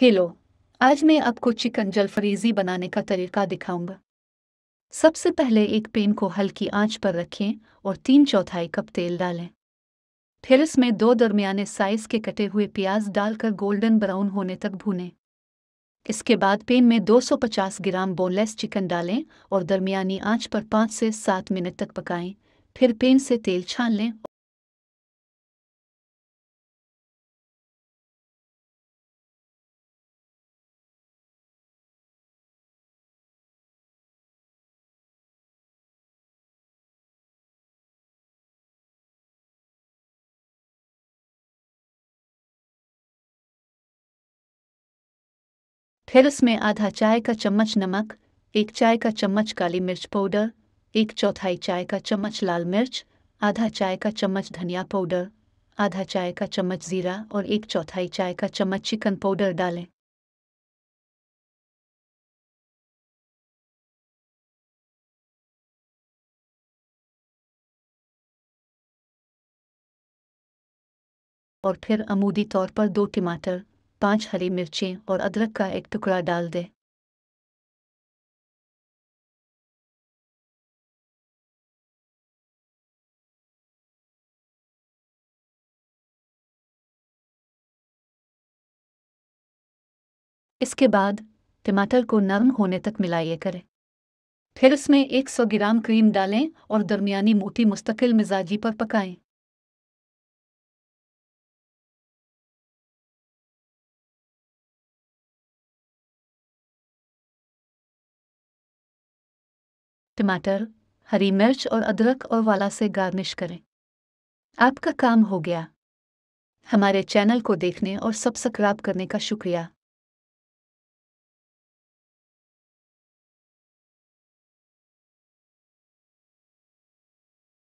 Hello आज मैं आपको चिकन जलफरेजी बनाने का तरीका दिखाऊंगा सबसे पहले एक पेन को हल्की आंच पर रखें और तीन चौथाई कप तेल डालें फिर इसमें दो दरमियाने साइज के कटे हुए प्याज डालकर गोल्डन ब्राउन होने तक भूनें इसके बाद पेन में 250 ग्राम बोनलेस चिकन डालें और दरमियानी आंच पर 5 से 7 मिनट तक पकाएं फिर पेन से तेल छान लें फिर उसमें आधा चाय का चम्मच नमक एक चाय का चम्मच काली मिर्च पाउडर एक चौथाई चाय का चम्मच लाल मिर्च आधा चाय का चम्मच धनिया पाउडर आधा चाय का चम्मच जीरा और एक चौथाई चाय का चम्मच चिकन पाउडर डालें और फिर अमूदी तौर पर दो टमाटर पाँच हरी मिर्चें और अदरक का एक टुकड़ा डाल दें इसके बाद टमाटर को नरम होने तक मिलाइए करें फिर इसमें 100 ग्राम क्रीम डालें और दरमियानी मोटी मुस्तकिल मिजाजी पर पकाएं। टमाटर हरी मिर्च और अदरक और वाला से गार्निश करें आपका काम हो गया हमारे चैनल को देखने और सब्सक्राइब करने का शुक्रिया